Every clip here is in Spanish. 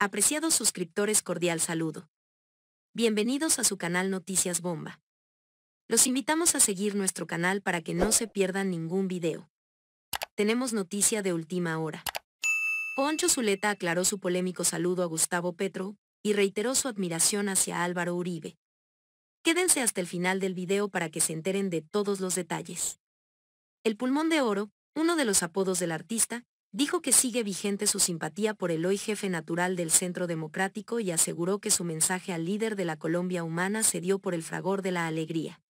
Apreciados suscriptores, cordial saludo. Bienvenidos a su canal Noticias Bomba. Los invitamos a seguir nuestro canal para que no se pierdan ningún video. Tenemos noticia de última hora. Poncho Zuleta aclaró su polémico saludo a Gustavo Petro y reiteró su admiración hacia Álvaro Uribe. Quédense hasta el final del video para que se enteren de todos los detalles. El pulmón de oro, uno de los apodos del artista, dijo que sigue vigente su simpatía por el hoy jefe natural del Centro Democrático y aseguró que su mensaje al líder de la Colombia humana se dio por el fragor de la alegría.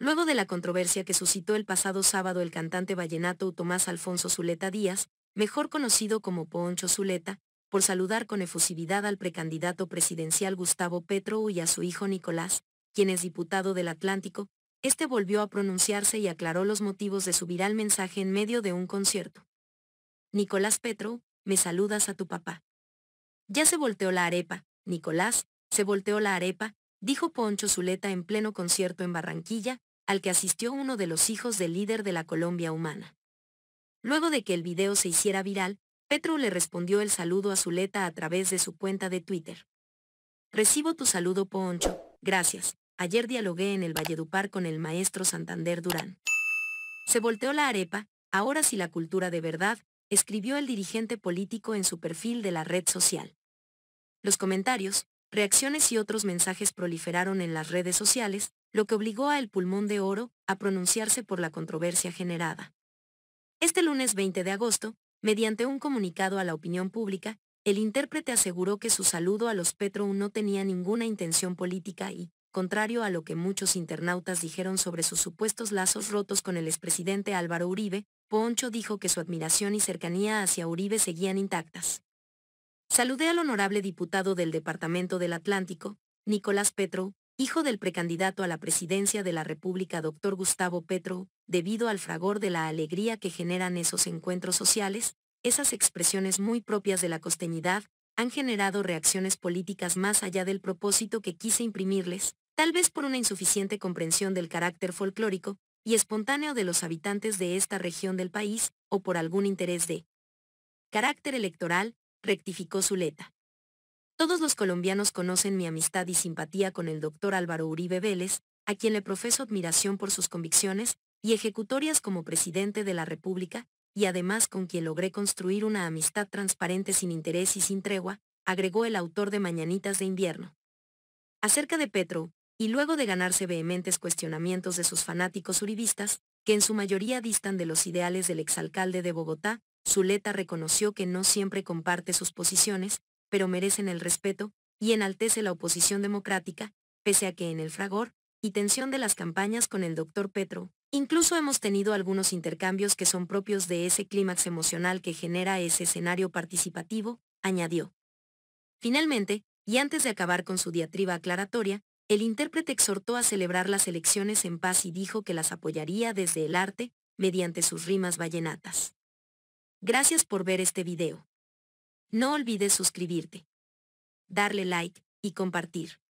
Luego de la controversia que suscitó el pasado sábado el cantante vallenato Tomás Alfonso Zuleta Díaz, mejor conocido como Poncho Zuleta, por saludar con efusividad al precandidato presidencial Gustavo Petro y a su hijo Nicolás, quien es diputado del Atlántico, este volvió a pronunciarse y aclaró los motivos de su viral mensaje en medio de un concierto. Nicolás Petro, me saludas a tu papá. Ya se volteó la arepa, Nicolás, se volteó la arepa, dijo Poncho Zuleta en pleno concierto en Barranquilla, al que asistió uno de los hijos del líder de la Colombia humana. Luego de que el video se hiciera viral, Petro le respondió el saludo a Zuleta a través de su cuenta de Twitter. Recibo tu saludo Poncho, gracias. Ayer dialogué en el Valledupar con el maestro Santander Durán. Se volteó la arepa, ahora sí la cultura de verdad, escribió el dirigente político en su perfil de la red social. Los comentarios, reacciones y otros mensajes proliferaron en las redes sociales, lo que obligó a El Pulmón de Oro a pronunciarse por la controversia generada. Este lunes 20 de agosto, mediante un comunicado a la opinión pública, el intérprete aseguró que su saludo a los Petro no tenía ninguna intención política y, contrario a lo que muchos internautas dijeron sobre sus supuestos lazos rotos con el expresidente Álvaro Uribe, Poncho dijo que su admiración y cercanía hacia Uribe seguían intactas. Saludé al honorable diputado del Departamento del Atlántico, Nicolás Petro, hijo del precandidato a la presidencia de la República doctor Gustavo Petro, debido al fragor de la alegría que generan esos encuentros sociales, esas expresiones muy propias de la costeñidad, han generado reacciones políticas más allá del propósito que quise imprimirles, tal vez por una insuficiente comprensión del carácter folclórico, y espontáneo de los habitantes de esta región del país, o por algún interés de carácter electoral, rectificó Zuleta. Todos los colombianos conocen mi amistad y simpatía con el doctor Álvaro Uribe Vélez, a quien le profeso admiración por sus convicciones y ejecutorias como presidente de la República, y además con quien logré construir una amistad transparente sin interés y sin tregua, agregó el autor de Mañanitas de Invierno. Acerca de Petro, y luego de ganarse vehementes cuestionamientos de sus fanáticos uribistas, que en su mayoría distan de los ideales del exalcalde de Bogotá, Zuleta reconoció que no siempre comparte sus posiciones, pero merecen el respeto, y enaltece la oposición democrática, pese a que en el fragor y tensión de las campañas con el doctor Petro, incluso hemos tenido algunos intercambios que son propios de ese clímax emocional que genera ese escenario participativo, añadió. Finalmente, y antes de acabar con su diatriba aclaratoria, el intérprete exhortó a celebrar las elecciones en paz y dijo que las apoyaría desde el arte, mediante sus rimas vallenatas. Gracias por ver este video. No olvides suscribirte, darle like y compartir.